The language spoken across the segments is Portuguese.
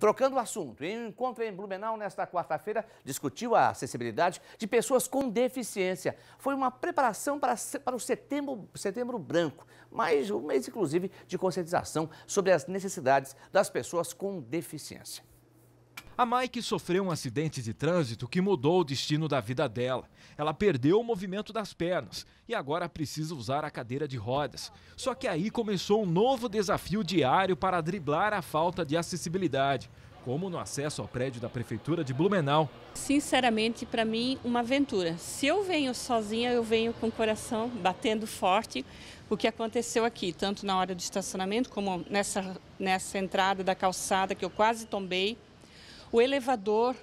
Trocando o assunto, em um encontro em Blumenau nesta quarta-feira, discutiu a acessibilidade de pessoas com deficiência. Foi uma preparação para, para o setembro, setembro branco, mas um mês, inclusive, de conscientização sobre as necessidades das pessoas com deficiência. A Mike sofreu um acidente de trânsito que mudou o destino da vida dela. Ela perdeu o movimento das pernas e agora precisa usar a cadeira de rodas. Só que aí começou um novo desafio diário para driblar a falta de acessibilidade, como no acesso ao prédio da Prefeitura de Blumenau. Sinceramente, para mim, uma aventura. Se eu venho sozinha, eu venho com o coração batendo forte. O que aconteceu aqui, tanto na hora do estacionamento como nessa, nessa entrada da calçada, que eu quase tombei o elevador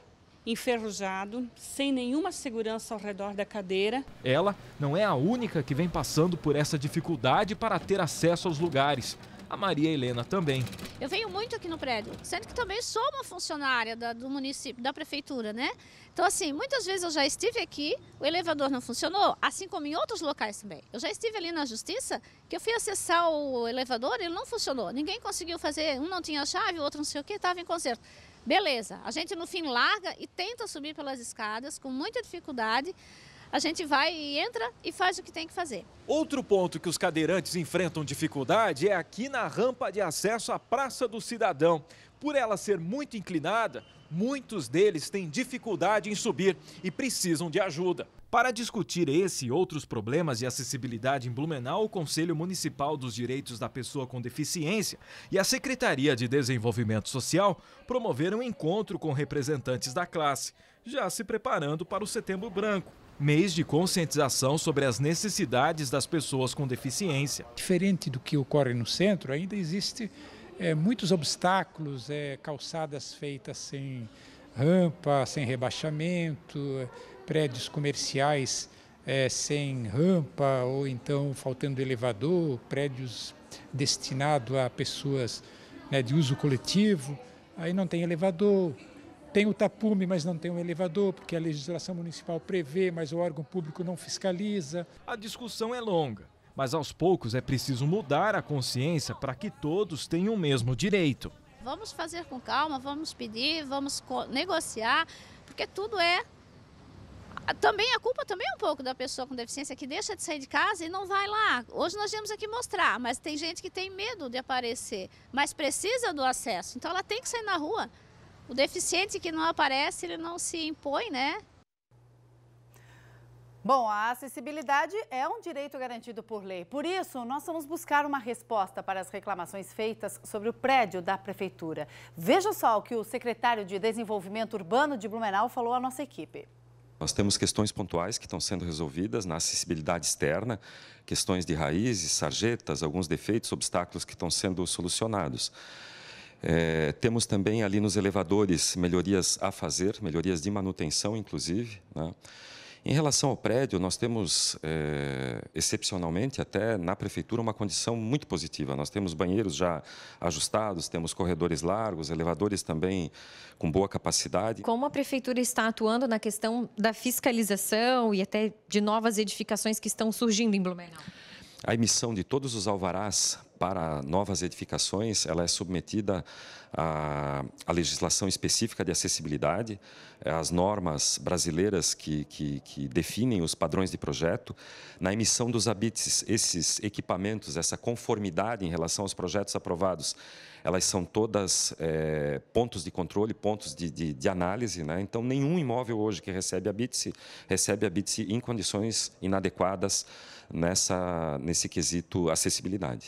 enferrujado, sem nenhuma segurança ao redor da cadeira. Ela não é a única que vem passando por essa dificuldade para ter acesso aos lugares a Maria Helena também. Eu venho muito aqui no prédio, sendo que também sou uma funcionária da, do município, da prefeitura, né? Então, assim, muitas vezes eu já estive aqui, o elevador não funcionou, assim como em outros locais também. Eu já estive ali na justiça, que eu fui acessar o elevador, ele não funcionou. Ninguém conseguiu fazer, um não tinha chave, o outro não sei o que, estava em conserto. Beleza, a gente no fim larga e tenta subir pelas escadas com muita dificuldade a gente vai e entra e faz o que tem que fazer. Outro ponto que os cadeirantes enfrentam dificuldade é aqui na rampa de acesso à Praça do Cidadão. Por ela ser muito inclinada, muitos deles têm dificuldade em subir e precisam de ajuda. Para discutir esse e outros problemas de acessibilidade em Blumenau, o Conselho Municipal dos Direitos da Pessoa com Deficiência e a Secretaria de Desenvolvimento Social promoveram um encontro com representantes da classe, já se preparando para o Setembro Branco, mês de conscientização sobre as necessidades das pessoas com deficiência. Diferente do que ocorre no centro, ainda existe é, muitos obstáculos, é, calçadas feitas sem rampa, sem rebaixamento, prédios comerciais é, sem rampa ou então faltando elevador, prédios destinados a pessoas né, de uso coletivo, aí não tem elevador, tem o tapume, mas não tem um elevador, porque a legislação municipal prevê, mas o órgão público não fiscaliza. A discussão é longa, mas aos poucos é preciso mudar a consciência para que todos tenham o mesmo direito. Vamos fazer com calma, vamos pedir, vamos negociar, porque tudo é também a culpa também é um pouco da pessoa com deficiência que deixa de sair de casa e não vai lá. Hoje nós viemos aqui mostrar, mas tem gente que tem medo de aparecer, mas precisa do acesso, então ela tem que sair na rua o deficiente que não aparece, ele não se impõe, né? Bom, a acessibilidade é um direito garantido por lei. Por isso, nós vamos buscar uma resposta para as reclamações feitas sobre o prédio da Prefeitura. Veja só o que o secretário de Desenvolvimento Urbano de Blumenau falou à nossa equipe. Nós temos questões pontuais que estão sendo resolvidas na acessibilidade externa, questões de raízes, sarjetas, alguns defeitos, obstáculos que estão sendo solucionados. É, temos também ali nos elevadores melhorias a fazer, melhorias de manutenção, inclusive. Né? Em relação ao prédio, nós temos, é, excepcionalmente, até na prefeitura, uma condição muito positiva. Nós temos banheiros já ajustados, temos corredores largos, elevadores também com boa capacidade. Como a prefeitura está atuando na questão da fiscalização e até de novas edificações que estão surgindo em Blumenau? A emissão de todos os alvarás para novas edificações, ela é submetida à, à legislação específica de acessibilidade, às é, normas brasileiras que, que, que, definem os padrões de projeto, na emissão dos habites, esses equipamentos, essa conformidade em relação aos projetos aprovados, elas são todas é, pontos de controle, pontos de, de, de análise. Né? Então, nenhum imóvel hoje que recebe habite recebe habite em condições inadequadas nessa, nesse quesito acessibilidade.